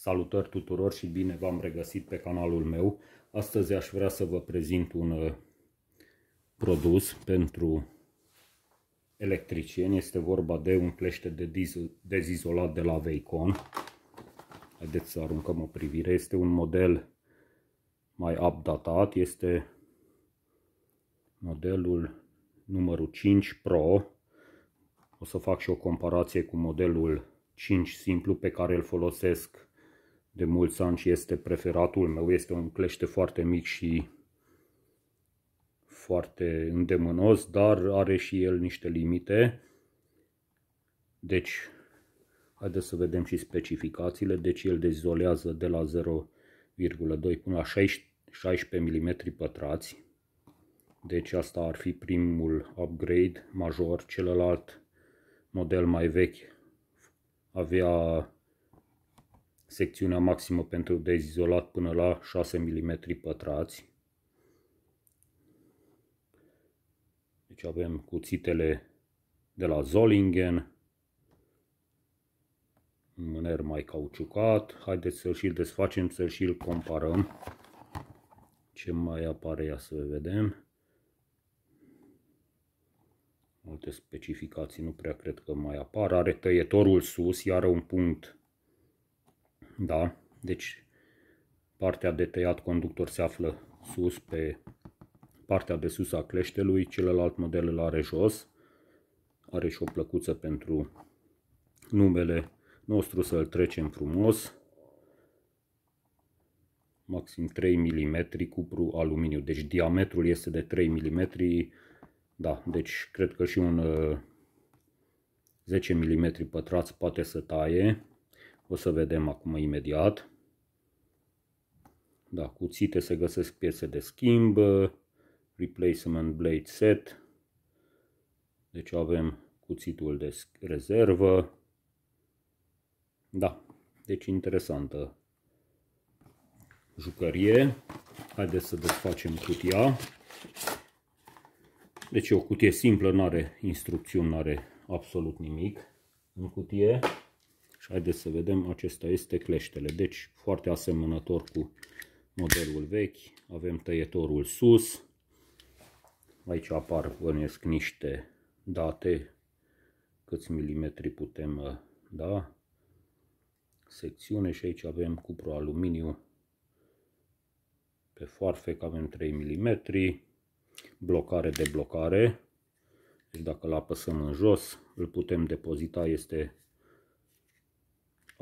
Salutări tuturor și bine v-am regăsit pe canalul meu. Astăzi aș vrea să vă prezint un uh, produs pentru electricieni. Este vorba de un clește de dezizolat de la Veicon. Haideți să aruncăm o privire. Este un model mai updatat. Este modelul numărul 5 Pro. O să fac și o comparație cu modelul 5 simplu pe care îl folosesc de mulți ani și este preferatul meu. Este un clește foarte mic și foarte îndemânos, dar are și el niște limite. Deci, haideți să vedem și specificațiile. Deci el dezolează de la 0,2 până la 16 mm pătrați. Deci asta ar fi primul upgrade major. Celălalt model mai vechi avea secțiunea maximă pentru dezizolat până la 6 mm pătrați. Deci avem cuțitele de la Zollingen, un mâner mai cauciucat. Haideți să-l și desfacem, să-l și comparăm. Ce mai apare, ia să vedem. Multe specificații nu prea cred că mai apar. Are tăietorul sus, iar un punct da? Deci partea de tăiat conductor se află sus pe partea de sus a cleștelui, celălalt model îl are jos. Are și o plăcuță pentru numele nostru să-l trecem frumos. Maxim 3 mm cupru aluminiu. Deci diametrul este de 3 mm. Da, deci cred că și un 10 uh, mm pătrați poate să taie. O să vedem acum imediat. Da, cuțite se găsesc piese de schimb, replacement blade set. Deci avem cuțitul de rezervă. Da, deci interesantă jucărie. Haideți să desfacem cutia. Deci e o cutie simplă, nu are instrucțiuni, nu are absolut nimic în cutie. Și haideți să vedem, acesta este cleștele. Deci foarte asemănător cu modelul vechi. Avem tăietorul sus. Aici apar, vănesc, niște date câți milimetri putem uh, da secțiune și aici avem cupru aluminiu pe foarfec avem 3 mm blocare de blocare deci dacă îl apăsăm în jos îl putem depozita este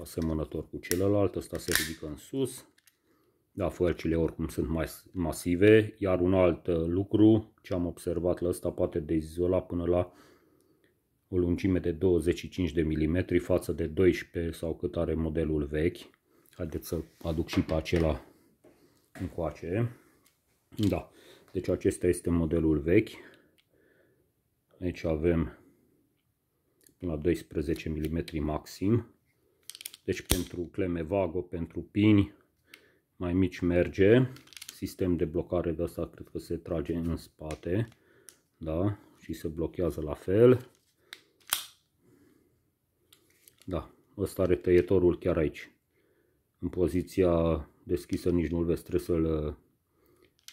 asemănător cu celălalt, ăsta se ridică în sus, da, fărcile oricum sunt mai masive, iar un alt uh, lucru ce am observat la ăsta poate dezizola până la o lungime de 25 de mm față de 12 sau cât are modelul vechi. Haideți să aduc și pe acela încoace. Da, deci acesta este modelul vechi. Aici avem până la 12 mm maxim deci pentru cleme vago, pentru pini mai mici merge. Sistem de blocare de asta cred că se trage în spate, da, și se blochează la fel. Da, ăsta are tăietorul chiar aici. În poziția deschisă nici nu-l vezi, trebuie să-l uh,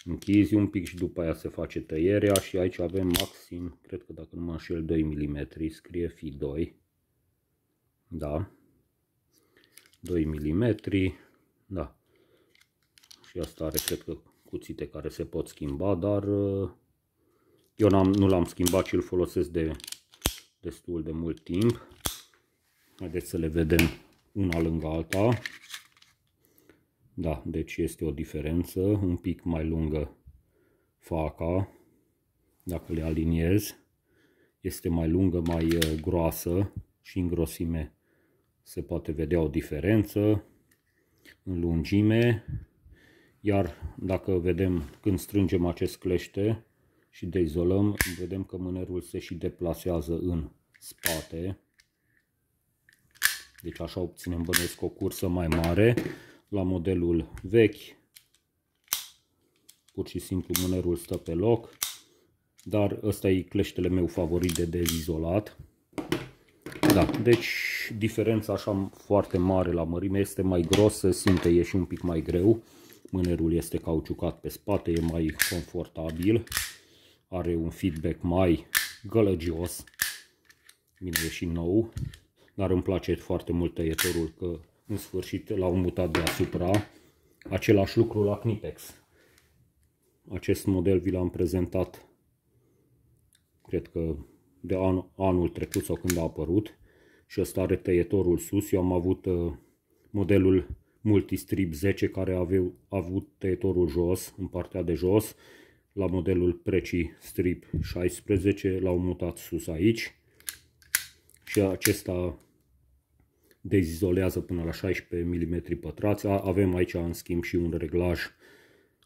închizi un pic și după aia se face tăierea și aici avem maxim, cred că dacă nu mă înșel, 2 mm, scrie fi 2. Da. 2 mm, da. Și asta are, cred că, cuțite care se pot schimba, dar uh, eu -am, nu l-am schimbat și îl folosesc de destul de mult timp. Haideți să le vedem una lângă alta. Da, deci este o diferență, un pic mai lungă faca, dacă le aliniez, este mai lungă, mai uh, groasă și în grosime se poate vedea o diferență în lungime, iar dacă vedem când strângem acest clește și deizolăm, vedem că mânerul se și deplasează în spate. Deci așa obținem bănesc o cursă mai mare. La modelul vechi, pur și simplu mânerul stă pe loc, dar ăsta e cleștele meu favorit de dezizolat. Da, deci deci diferența așa foarte mare la mărime este mai grosă, simte e și un pic mai greu. Mânerul este cauciucat pe spate, e mai confortabil, are un feedback mai gălăgios. Bine, e și nou, dar îmi place foarte mult tăietorul că în sfârșit l-au mutat deasupra. Același lucru la Knipex. Acest model vi l-am prezentat, cred că de an, anul trecut sau când a apărut și ăsta are tăietorul sus. Eu am avut uh, modelul Multistrip 10 care avea, a avut tăietorul jos, în partea de jos. La modelul Preci Strip 16 l-au mutat sus aici și acesta dezizolează până la 16 mm pătrați. Avem aici în schimb și un reglaj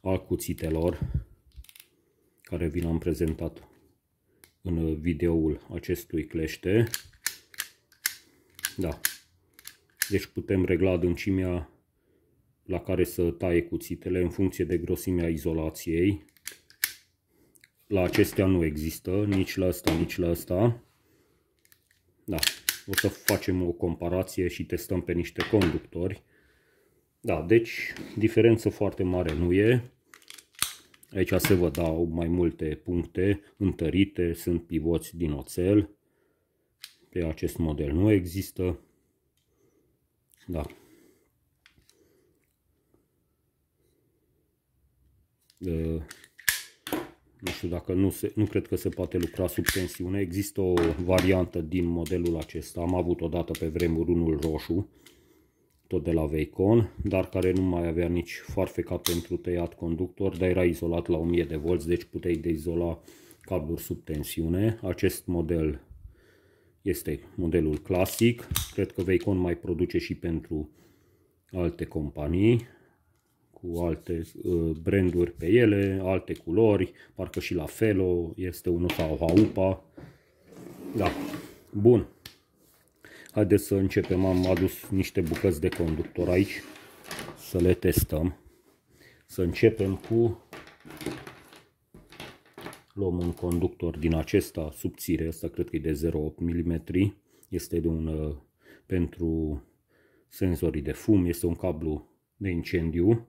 al cuțitelor care vi l-am prezentat în uh, videoul acestui clește. Da. Deci putem regla adâncimea la care să taie cuțitele în funcție de grosimea izolației. La acestea nu există, nici la asta, nici la asta. Da, o să facem o comparație și testăm pe niște conductori. Da, deci diferență foarte mare nu e. Aici se vă dau mai multe puncte întărite, sunt pivoți din oțel pe acest model nu există. Da. De, ă, nu știu dacă nu, se, nu cred că se poate lucra sub tensiune. Există o variantă din modelul acesta. Am avut odată pe vremuri unul roșu, tot de la Veicon, dar care nu mai avea nici farfeca pentru tăiat conductor, dar era izolat la 1000 de volți, deci puteai deizola cabluri sub tensiune. Acest model este modelul clasic. Cred că Veicon mai produce și pentru alte companii cu alte uh, branduri pe ele, alte culori, parcă și la Felo este unul sau Haupa. Da, bun. Haideți să începem. Am adus niște bucăți de conductor aici să le testăm. Să începem cu Luăm un conductor din acesta subțire, asta cred că e de 0,8 mm, este de un, uh, pentru senzorii de fum, este un cablu de incendiu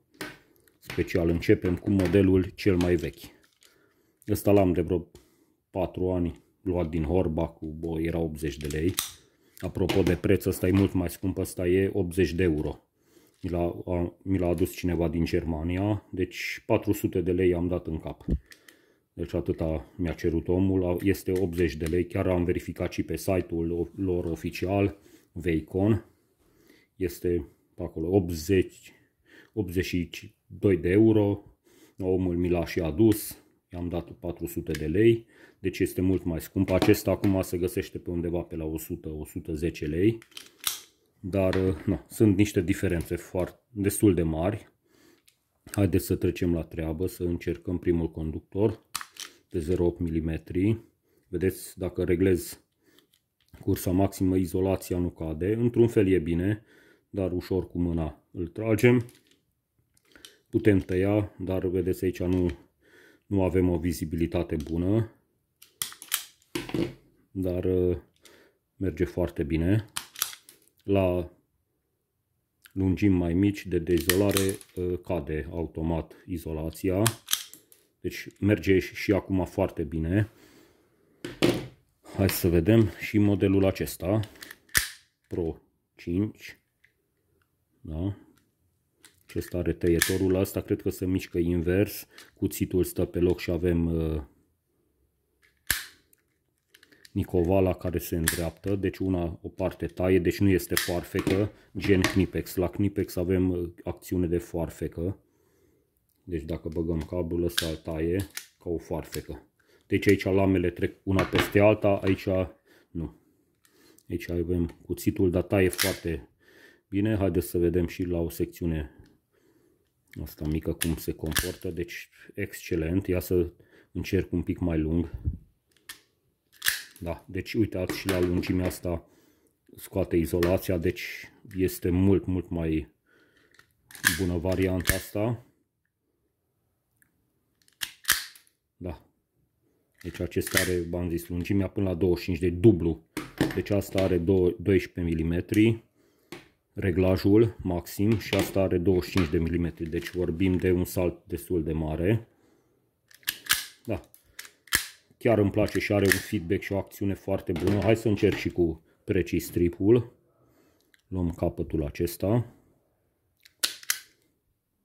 special. Începem cu modelul cel mai vechi. Ăsta l-am de vreo 4 ani luat din Horba cu, bo, era 80 de lei. Apropo de preț, ăsta e mult mai scump, ăsta e 80 de euro. Mi l-a adus cineva din Germania, deci 400 de lei am dat în cap. Deci atâta mi-a cerut omul, este 80 de lei, chiar am verificat și pe site-ul lor oficial, Veicon. Este acolo 80, 82 de euro, omul mi l-a și adus, i-am dat 400 de lei, deci este mult mai scump. Acesta acum se găsește pe undeva pe la 100-110 lei, dar uh, na, sunt niște diferențe foarte, destul de mari. Haideți să trecem la treabă, să încercăm primul conductor de 0,8 mm. Vedeți, dacă reglez cursa maximă, izolația nu cade. Într-un fel e bine, dar ușor cu mâna îl tragem. Putem tăia, dar vedeți aici nu, nu avem o vizibilitate bună. Dar uh, merge foarte bine. La lungimi mai mici de dezolare uh, cade automat izolația. Deci merge și acum foarte bine. Hai să vedem și modelul acesta. Pro 5. Da? Acesta are tăietorul ăsta. Cred că se mișcă invers. Cuțitul stă pe loc și avem uh, Nicovala care se îndreaptă. Deci una, o parte taie. Deci nu este foarfecă. Gen Knipex. La Knipex avem uh, acțiune de foarfecă. Deci dacă băgăm cablul ăsta taie ca o foarfecă. Deci aici lamele trec una peste alta, aici nu. Aici avem cuțitul, dar taie foarte bine. Haideți să vedem și la o secțiune asta mică cum se comportă. Deci excelent. Ia să încerc un pic mai lung. Da, deci uitați și la lungimea asta scoate izolația, deci este mult, mult mai bună varianta asta. Da. Deci acesta are, v-am zis, lungimea până la 25 de dublu. Deci asta are 12 mm reglajul maxim și asta are 25 de mm. Deci vorbim de un salt destul de mare. Da. Chiar îmi place și are un feedback și o acțiune foarte bună. Hai să încerc și cu precis stripul. Luăm capătul acesta.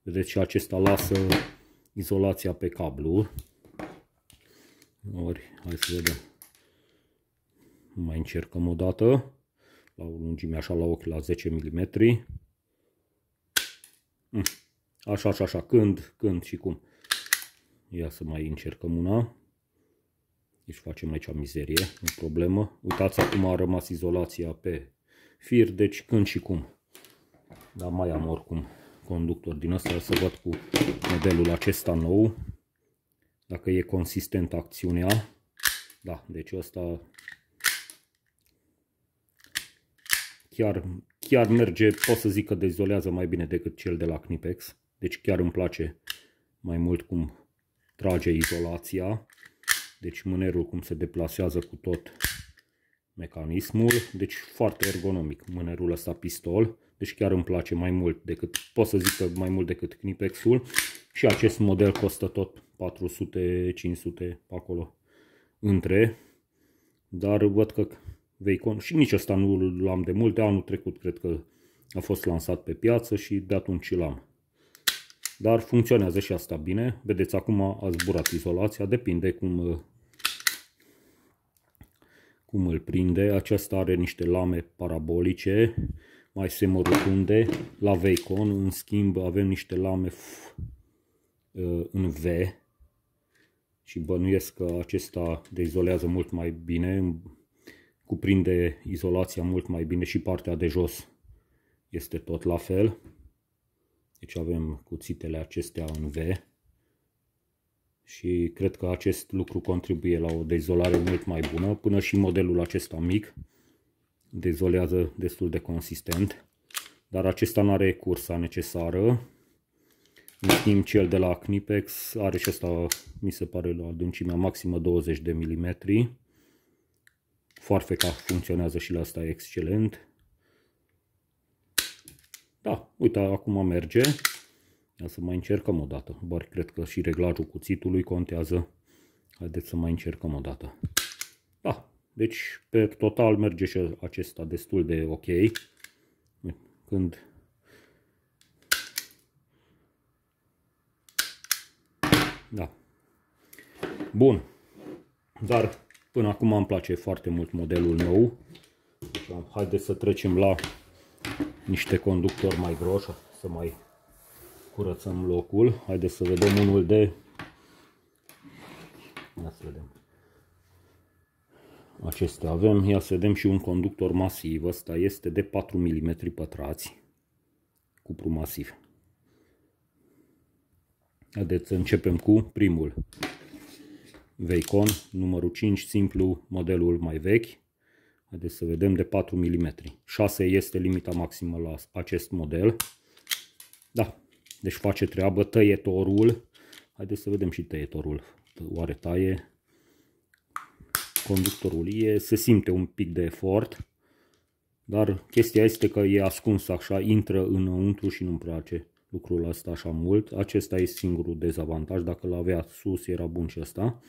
Vedeți și acesta lasă izolația pe cablu ori, hai să vedem. Mai încercăm o dată, la o lungime așa la ochi la 10 mm. Așa, așa, așa, când, când și cum. Ia să mai încercăm una. Deci facem aici mizerie, o problemă. Uitați, acum a rămas izolația pe fir, deci când și cum. Dar mai am oricum conductor din ăsta, să văd cu modelul acesta nou dacă e consistent acțiunea. Da, deci ăsta chiar, chiar merge, pot să zic că dezolează mai bine decât cel de la Knipex. Deci chiar îmi place mai mult cum trage izolația. Deci mânerul cum se deplasează cu tot mecanismul. Deci foarte ergonomic mânerul ăsta pistol. Deci chiar îmi place mai mult decât, pot să zic că mai mult decât Knipexul. Și acest model costă tot 400-500 acolo între. Dar văd că Veicon și nici ăsta nu l-am de multe. Anul trecut cred că a fost lansat pe piață și de atunci l-am. Dar funcționează și asta bine. Vedeți, acum a zburat izolația. Depinde cum, uh, cum îl prinde. Aceasta are niște lame parabolice mai rotunde. La Veicon, în schimb, avem niște lame Uh, în V și bănuiesc că acesta deizolează mult mai bine, cuprinde izolația mult mai bine și partea de jos este tot la fel. Deci avem cuțitele acestea în V și cred că acest lucru contribuie la o dezolare mult mai bună, până și modelul acesta mic dezolează destul de consistent, dar acesta nu are cursa necesară, în timp cel de la Knipex are și asta, mi se pare, la adâncimea maximă 20 de mm. Foarfeca funcționează și la asta excelent. Da, uite, acum merge. Ia să mai încercăm o dată. Bar cred că și reglajul cuțitului contează. Haideți să mai încercăm o dată. Da, deci pe total merge și acesta destul de ok. Când Da. Bun. Dar până acum îmi place foarte mult modelul nou. haideți să trecem la niște conductori mai groși, să mai curățăm locul. Haideți să vedem unul de... Ia să vedem. Acestea avem. Ia să vedem și un conductor masiv. Ăsta este de 4 mm pătrați. Cupru masiv. Haideți să începem cu primul. Veicon, numărul 5, simplu, modelul mai vechi. Haideți să vedem de 4 mm. 6 este limita maximă la acest model. Da, deci face treabă tăietorul. Haideți să vedem și tăietorul. Oare taie? Conductorul e, se simte un pic de efort. Dar chestia este că e ascuns așa, intră înăuntru și nu-mi place lucrul ăsta așa mult. Acesta e singurul dezavantaj. Dacă l avea sus, era bun și ăsta.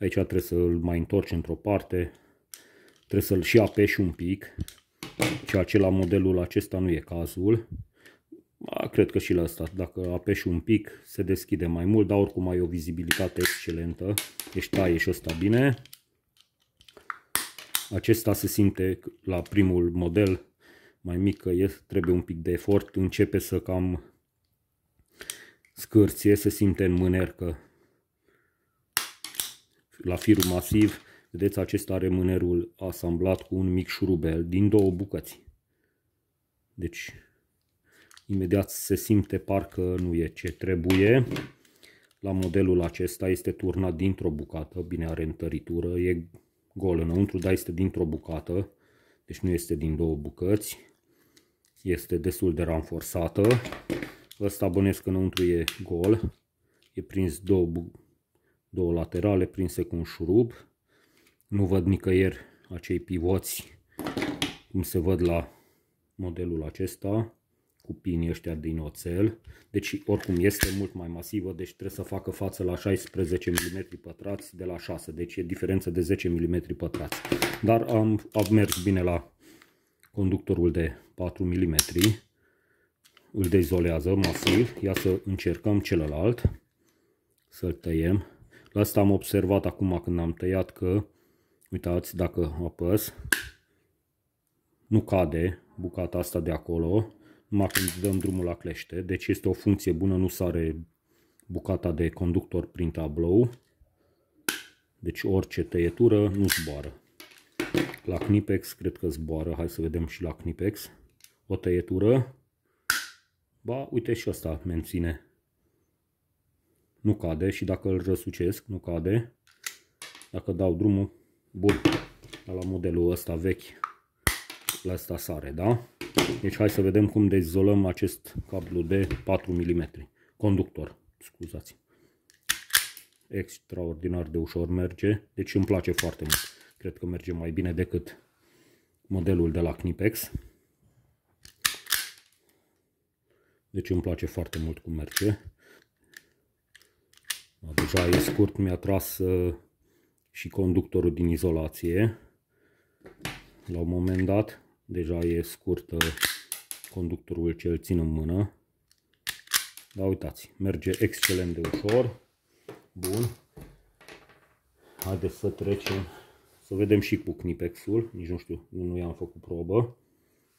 Aici trebuie să-l mai întorci într-o parte. Trebuie să-l și apeși un pic. Ceea ce la modelul acesta nu e cazul. cred că și la asta, dacă apeși un pic, se deschide mai mult, dar oricum ai o vizibilitate excelentă. Deci taie și ăsta bine. Acesta se simte la primul model mai mică e, trebuie un pic de efort, începe să cam scârție, se simte în mâner că la firul masiv, vedeți, acesta are mânerul asamblat cu un mic șurubel din două bucăți. Deci, imediat se simte parcă nu e ce trebuie. La modelul acesta este turnat dintr-o bucată, bine are întăritură, e gol înăuntru, dar este dintr-o bucată, deci nu este din două bucăți este destul de ranforsată. Ăsta bănesc înăuntru e gol, e prins două, două laterale prinse cu un șurub. Nu văd nicăieri acei pivoți cum se văd la modelul acesta cu pinii ăștia din oțel. Deci oricum este mult mai masivă, deci trebuie să facă față la 16 mm pătrați de la 6, deci e diferență de 10 mm pătrați. Dar am, am mers bine la conductorul de 4 mm, îl dezolează masiv, ia să încercăm celălalt, să-l tăiem. La asta am observat acum când am tăiat că, uitați, dacă apăs, nu cade bucata asta de acolo, numai când dăm drumul la clește, deci este o funcție bună, nu sare bucata de conductor prin tablou, deci orice tăietură nu zboară. La Knipex cred că zboară. Hai să vedem și la Knipex. O tăietură. Ba, uite și asta menține. Nu cade și dacă îl răsucesc, nu cade. Dacă dau drumul, bun. La modelul ăsta vechi, la asta sare, da? Deci hai să vedem cum dezolăm acest cablu de 4 mm. Conductor, scuzați. Extraordinar de ușor merge, deci îmi place foarte mult. Cred că merge mai bine decât modelul de la Knipex. Deci îmi place foarte mult cum merge. Deja e scurt, mi-a tras uh, și conductorul din izolație. La un moment dat, deja e scurt uh, conductorul ce îl țin în mână. Da, uitați, merge excelent de ușor. Bun. Haideți să trecem să vedem și cu Knipex-ul. nici nu știu, nu i-am făcut probă.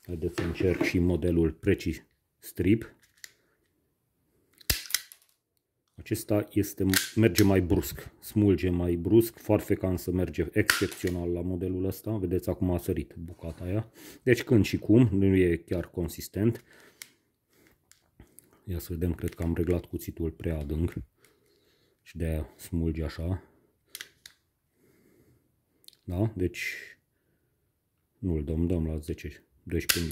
Haideți să încerc și modelul Preci Strip. Acesta este, merge mai brusc, smulge mai brusc, farfeca însă merge excepțional la modelul ăsta. Vedeți, acum a sărit bucata aia. Deci când și cum, nu e chiar consistent. Ia să vedem, cred că am reglat cuțitul prea adânc și de aia smulge așa. Da? Deci nu îl dăm, dăm la 10-12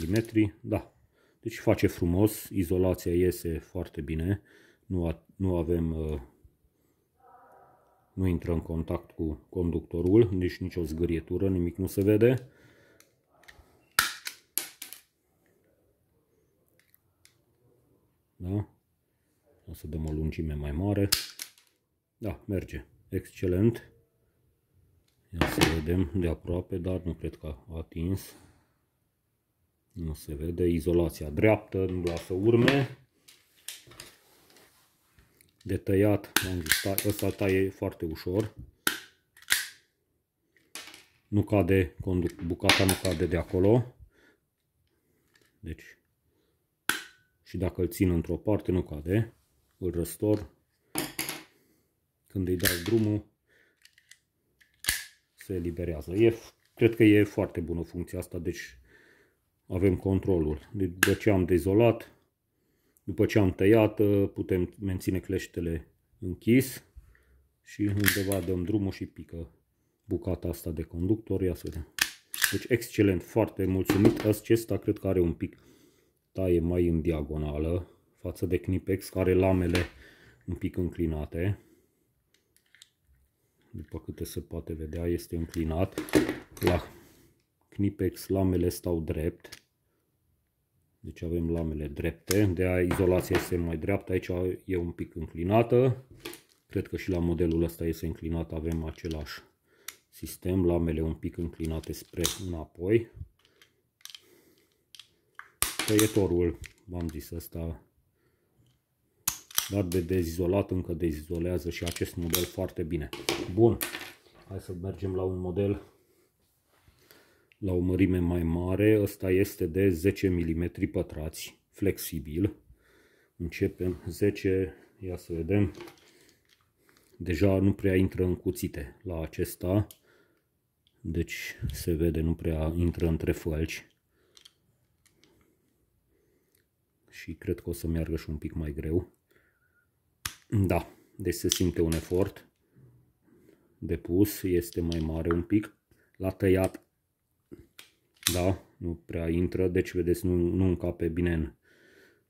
mm. Da. Deci face frumos, izolația iese foarte bine. Nu, a, nu avem uh, nu intră în contact cu conductorul, nici nicio zgârietură, nimic nu se vede. Da? O să dăm o lungime mai mare. Da, merge. Excelent. Ia să vedem de aproape, dar nu cred că a atins. Nu se vede izolația dreaptă, nu lasă urme. De tăiat, am zis, ăsta taie foarte ușor. Nu cade, conduc, bucata nu cade de acolo. Deci, și dacă îl țin într-o parte, nu cade. Îl răstor. Când îi dau drumul, se eliberează. E, cred că e foarte bună funcția asta, deci avem controlul. După ce am dezolat, după ce am tăiat, uh, putem menține cleștele închis și undeva dăm drumul și pică bucata asta de conductor. Ia să vedem. Deci excelent, foarte mulțumit. Acesta cred că are un pic taie mai în diagonală față de Knipex, care lamele un pic înclinate după câte se poate vedea, este înclinat. La Knipex lamele stau drept. Deci avem lamele drepte, de aia izolația este mai dreaptă, aici e un pic înclinată. Cred că și la modelul ăsta este înclinat, avem același sistem, lamele un pic înclinate spre înapoi. Tăietorul, v-am zis, ăsta dar de dezizolat încă dezizolează și acest model foarte bine. Bun, hai să mergem la un model la o mărime mai mare. Ăsta este de 10 mm pătrați, flexibil. Începem 10, ia să vedem. Deja nu prea intră în cuțite la acesta. Deci se vede, nu prea intră între fălci. Și cred că o să meargă și un pic mai greu. Da, deci se simte un efort depus, este mai mare un pic. La tăiat, da, nu prea intră, deci vedeți, nu, nu încape bine în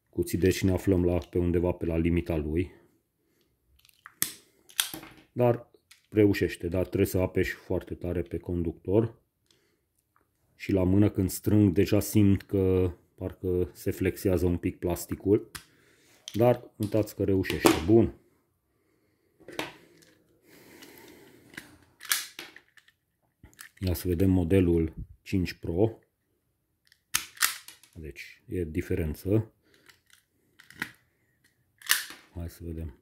cuțit, deci ne aflăm la, pe undeva pe la limita lui. Dar reușește, dar trebuie să apeși foarte tare pe conductor și la mână când strâng deja simt că parcă se flexează un pic plasticul. Dar uitați că reușește. Bun. Ia să vedem modelul 5 Pro. Deci e diferență. Hai să vedem.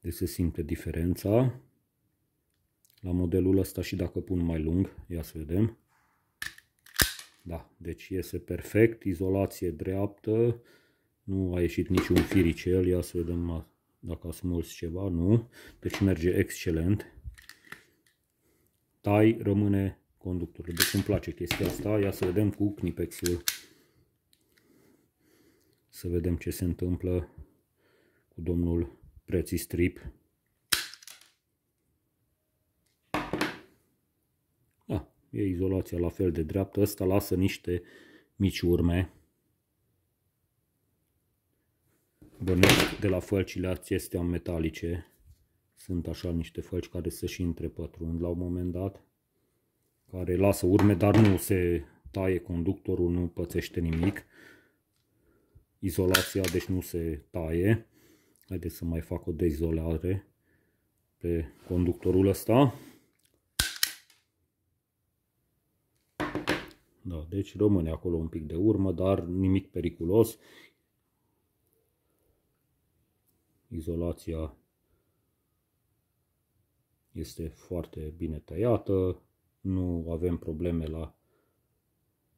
Deci se simte diferența. La modelul ăsta și dacă pun mai lung, ia să vedem. Da, deci iese perfect, izolație dreaptă, nu a ieșit niciun firicel. Ia să vedem dacă a smuls ceva. Nu. Deci merge excelent. Tai rămâne conductorul. Deci îmi place chestia asta. Ia să vedem cu knipexul. Să vedem ce se întâmplă cu domnul Preții Strip. Da, e izolația la fel de dreaptă. Asta lasă niște mici urme. bănesc de la fălcile acestea metalice. Sunt așa niște fălci care se și întrepătrund la un moment dat, care lasă urme, dar nu se taie conductorul, nu pățește nimic. Izolația deci nu se taie. Haideți să mai fac o dezolare pe conductorul ăsta. Da, deci rămâne acolo un pic de urmă, dar nimic periculos. Izolația este foarte bine tăiată, nu avem probleme la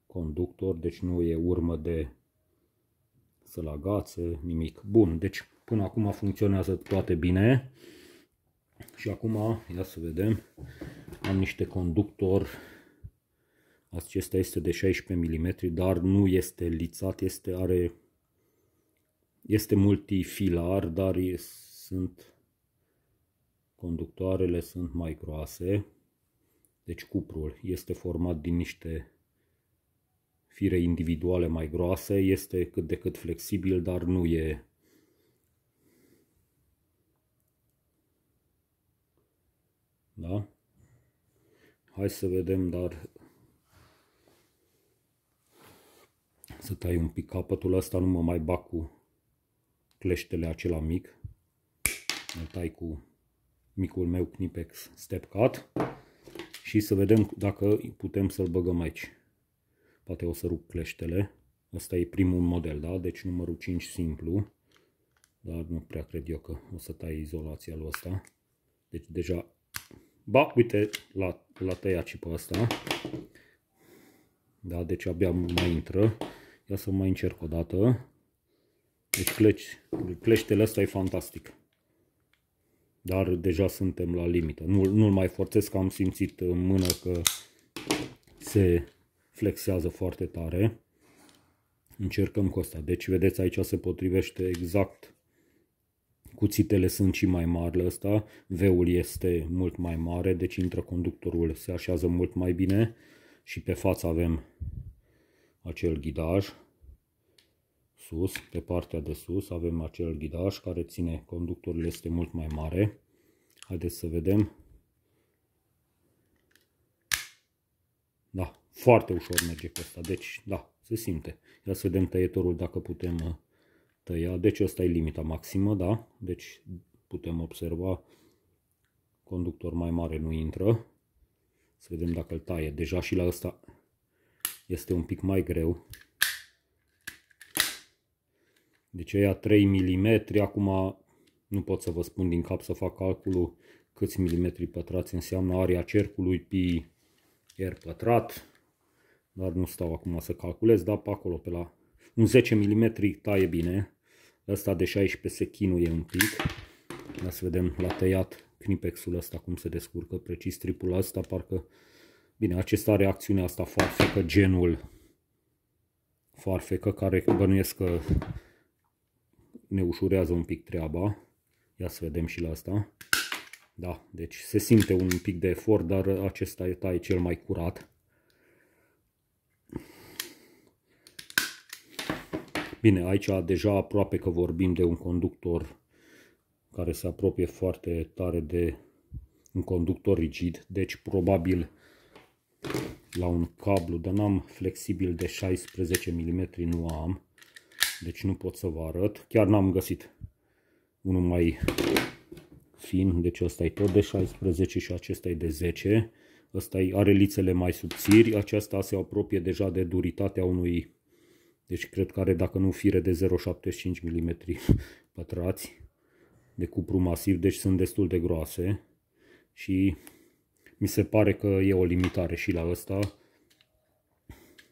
conductor, deci nu e urmă de sălagațe, nimic. Bun, deci până acum funcționează toate bine. Și acum, ia să vedem, am niște conductor, acesta este de 16 mm, dar nu este lițat, este, are este multifilar, dar e, sunt conductoarele sunt mai groase. Deci cuprul este format din niște fire individuale mai groase, este cât de cât flexibil, dar nu e Da? Hai să vedem, dar să tai un pic capătul ăsta, nu mă mai bag cu cleștele acela mic. Îl tai cu micul meu Knipex Step Cut și să vedem dacă putem să-l băgăm aici. Poate o să rup cleștele. Asta e primul model, da? Deci numărul 5 simplu. Dar nu prea cred eu că o să tai izolația lui ăsta. Deci deja... Ba, uite, la la tăia și pe asta. Da, deci abia mai intră. Ia să mai încerc o dată. Deci cleci, cleștele ăsta e fantastic. Dar deja suntem la limită. Nu, nu mai forțez că am simțit în mână că se flexează foarte tare. Încercăm cu asta. Deci vedeți aici se potrivește exact. Cuțitele sunt și mai mari la ăsta. Veul este mult mai mare. Deci intră conductorul, se așează mult mai bine. Și pe față avem acel ghidaj sus, pe partea de sus, avem acel ghidaj care ține conductorul, este mult mai mare. Haideți să vedem. Da, foarte ușor merge pe asta. Deci, da, se simte. Ia să vedem tăietorul dacă putem uh, tăia. Deci asta e limita maximă, da? Deci putem observa conductor mai mare nu intră. Să vedem dacă îl taie. Deja și la asta este un pic mai greu. Deci aia 3 mm, acum nu pot să vă spun din cap să fac calculul câți milimetri pătrați înseamnă area cercului pi r pătrat, dar nu stau acum să calculez, dar pe acolo, pe la un 10 mm taie bine. Ăsta de 16 se chinuie un pic. Ia să vedem la tăiat knipexul ăsta cum se descurcă precis tripul ăsta, parcă bine, acesta are acțiunea asta farfecă, genul farfecă, care bănuiesc că ne ușurează un pic treaba. Ia să vedem și la asta. Da, deci se simte un pic de efort, dar acesta e tai cel mai curat. Bine, aici deja aproape că vorbim de un conductor care se apropie foarte tare de un conductor rigid, deci probabil la un cablu, dar n-am flexibil de 16 mm, nu am. Deci nu pot să vă arăt. Chiar n-am găsit unul mai fin. Deci ăsta e tot de 16 și acesta e de 10. Ăsta are lițele mai subțiri. Aceasta se apropie deja de duritatea unui... Deci cred că are, dacă nu, fire de 0,75 mm pătrați de cupru masiv, deci sunt destul de groase și mi se pare că e o limitare și la ăsta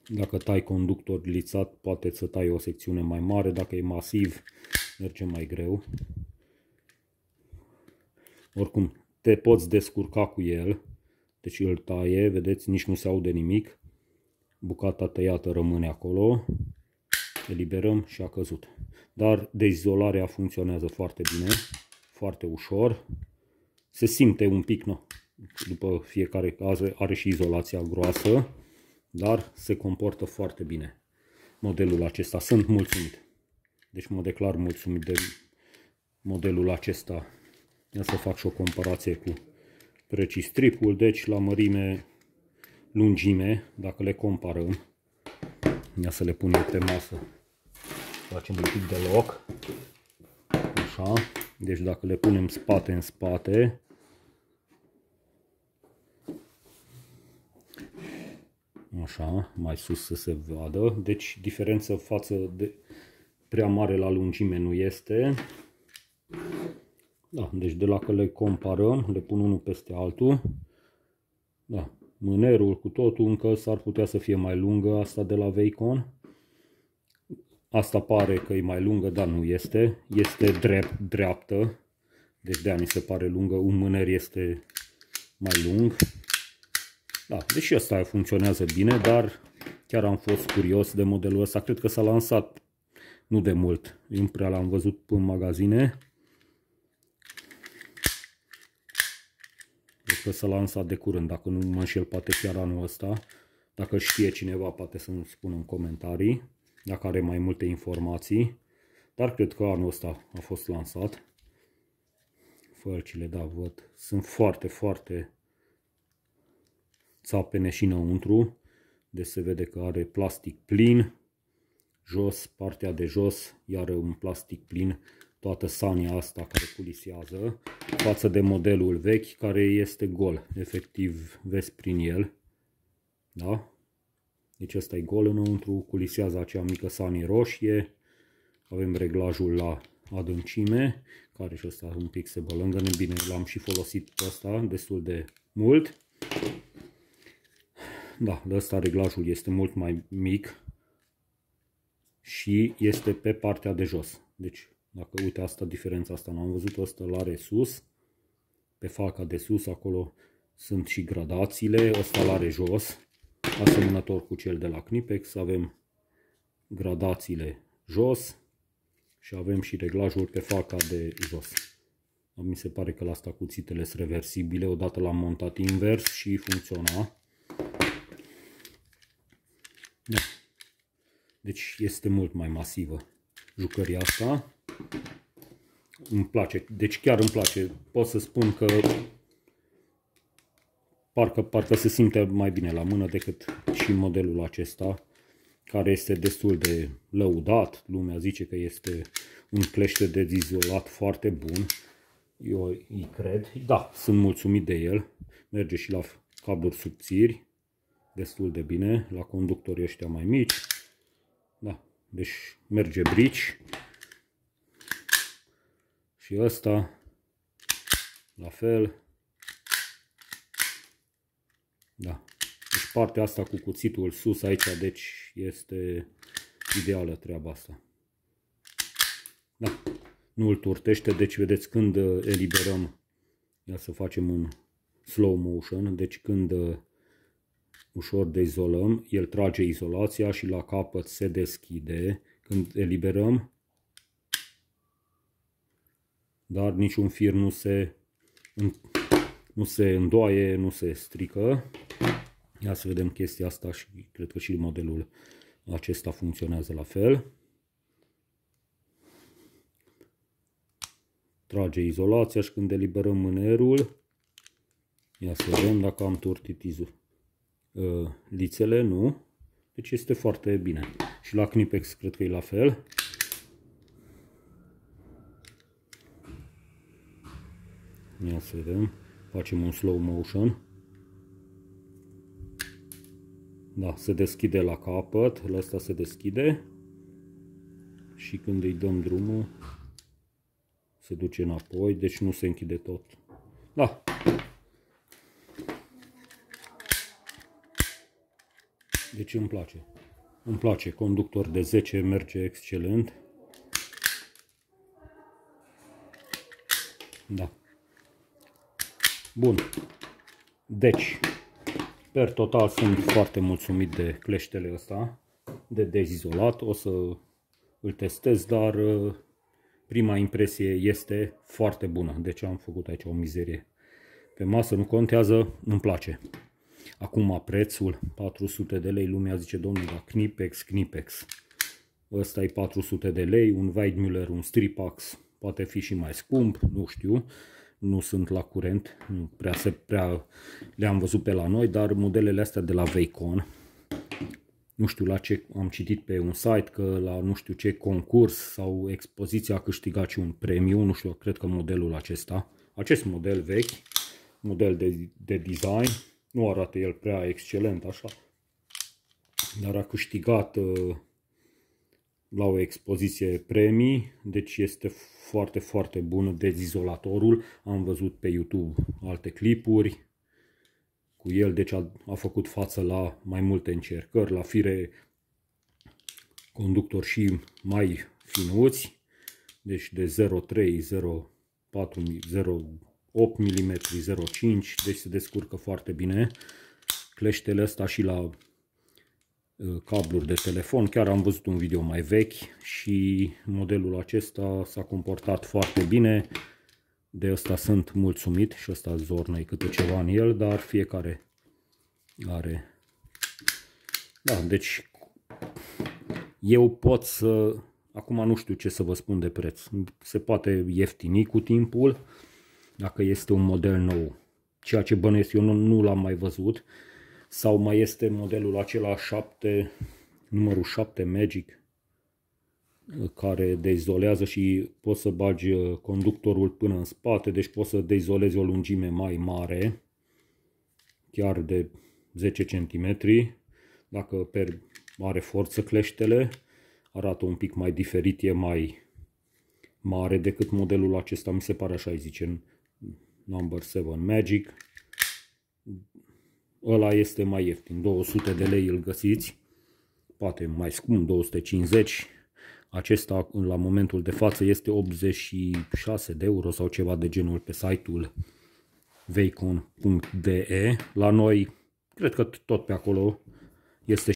dacă tai conductor lițat, poate să tai o secțiune mai mare. Dacă e masiv, merge mai greu. Oricum, te poți descurca cu el. Deci îl taie, vedeți, nici nu se aude nimic. Bucata tăiată rămâne acolo. Eliberăm și a căzut. Dar dezolarea funcționează foarte bine, foarte ușor. Se simte un pic, nu? După fiecare caz are și izolația groasă. Dar se comportă foarte bine modelul acesta. Sunt mulțumit. Deci mă declar mulțumit de modelul acesta. Ia să fac și o comparație cu precis tripul. Deci la mărime lungime, dacă le comparăm, ia să le punem pe masă. Facem un pic de loc. Așa. Deci dacă le punem spate în spate, Așa, mai sus să se vadă. Deci diferență față de prea mare la lungime nu este. Da, deci de la că le comparăm, le pun unul peste altul. Da, mânerul cu totul încă s-ar putea să fie mai lungă asta de la Veicon. Asta pare că e mai lungă, dar nu este. Este drept, dreaptă. Deci de mi se pare lungă. Un mâner este mai lung. Da, deși asta funcționează bine, dar chiar am fost curios de modelul ăsta. Cred că s-a lansat nu de mult. Eu prea l-am văzut în magazine. Cred că s-a lansat de curând, dacă nu mă înșel, poate chiar anul ăsta. Dacă știe cineva, poate să-mi spună în comentarii, dacă are mai multe informații. Dar cred că anul ăsta a fost lansat. Fălcile, da, văd, sunt foarte, foarte țapene și înăuntru. de deci se vede că are plastic plin, jos, partea de jos, iar un plastic plin, toată sania asta care culisează, față de modelul vechi care este gol, efectiv vezi prin el. Da? Deci ăsta e gol înăuntru, culisează acea mică sanie roșie, avem reglajul la adâncime, care și ăsta un pic se bălângă, bine l-am și folosit pe ăsta destul de mult da, de ăsta reglajul este mult mai mic și este pe partea de jos. Deci, dacă uite asta, diferența asta, n-am văzut, ăsta l-are sus, pe faca de sus, acolo sunt și gradațiile, ăsta l-are jos, asemănător cu cel de la Knipex, avem gradațiile jos și avem și reglajul pe faca de jos. Mi se pare că la asta cuțitele sunt reversibile, odată l-am montat invers și funcționa. Deci este mult mai masivă jucăria asta. Îmi place, deci chiar îmi place. Pot să spun că parcă, parcă se simte mai bine la mână decât și modelul acesta, care este destul de lăudat. Lumea zice că este un clește de dizolat foarte bun. Eu îi cred. Da, sunt mulțumit de el. Merge și la cabluri subțiri destul de bine, la conductorii ăștia mai mici. Da, deci merge brici. Și ăsta, la fel. Da, deci partea asta cu cuțitul sus aici, deci este ideală treaba asta. Da, nu îl turtește, deci vedeți când eliberăm, ia să facem un slow motion, deci când ușor dezolăm, el trage izolația și la capăt se deschide. Când eliberăm, dar niciun fir nu se, nu se îndoaie, nu se strică. Ia să vedem chestia asta și cred că și modelul acesta funcționează la fel. Trage izolația și când eliberăm mânerul, ia să vedem dacă am turtit izolația. Uh, lițele, nu? Deci este foarte bine. Și la Knipex cred că e la fel. Ia să vedem. Facem un slow motion. Da, se deschide la capăt. asta se deschide. Și când îi dăm drumul, se duce înapoi. Deci nu se închide tot. Da, Deci îmi place. Îmi place. Conductor de 10 merge excelent. Da. Bun. Deci, per total sunt foarte mulțumit de cleștele ăsta, de dezizolat. O să îl testez, dar uh, prima impresie este foarte bună. Deci am făcut aici o mizerie pe masă, nu contează, îmi place. Acum prețul 400 de lei, lumea zice domnule, da Knipex, Knipex. Ăsta e 400 de lei, un Weidmüller, un Stripax, poate fi și mai scump, nu știu. Nu sunt la curent, nu prea, se, prea le-am văzut pe la noi, dar modelele astea de la Veicon, nu știu la ce am citit pe un site că la nu știu ce concurs sau expoziție a câștigat și un premiu, nu știu, cred că modelul acesta, acest model vechi, model de, de design, nu arată el prea excelent așa, dar a câștigat uh, la o expoziție premii, deci este foarte, foarte bun dezizolatorul. Am văzut pe YouTube alte clipuri cu el, deci a, a făcut față la mai multe încercări, la fire conductor și mai finuți, deci de 0,3, 0,4, 0 8 mm 0,5, deci se descurcă foarte bine. Cleștele ăsta și la uh, cabluri de telefon. Chiar am văzut un video mai vechi și modelul acesta s-a comportat foarte bine. De ăsta sunt mulțumit și ăsta zornă câte ceva în el, dar fiecare are... Da, deci eu pot să... Acum nu știu ce să vă spun de preț. Se poate ieftini cu timpul dacă este un model nou. Ceea ce bănesc eu nu, nu l-am mai văzut. Sau mai este modelul acela 7, numărul 7 Magic, care dezolează și poți să bagi uh, conductorul până în spate, deci poți să dezolezi o lungime mai mare, chiar de 10 cm, dacă per are forță cleștele, arată un pic mai diferit, e mai mare decât modelul acesta, mi se pare așa, îi zice, number 7 Magic. Ăla este mai ieftin, 200 de lei îl găsiți, poate mai scump, 250. Acesta la momentul de față este 86 de euro sau ceva de genul pe site-ul veicon.de. La noi, cred că tot pe acolo este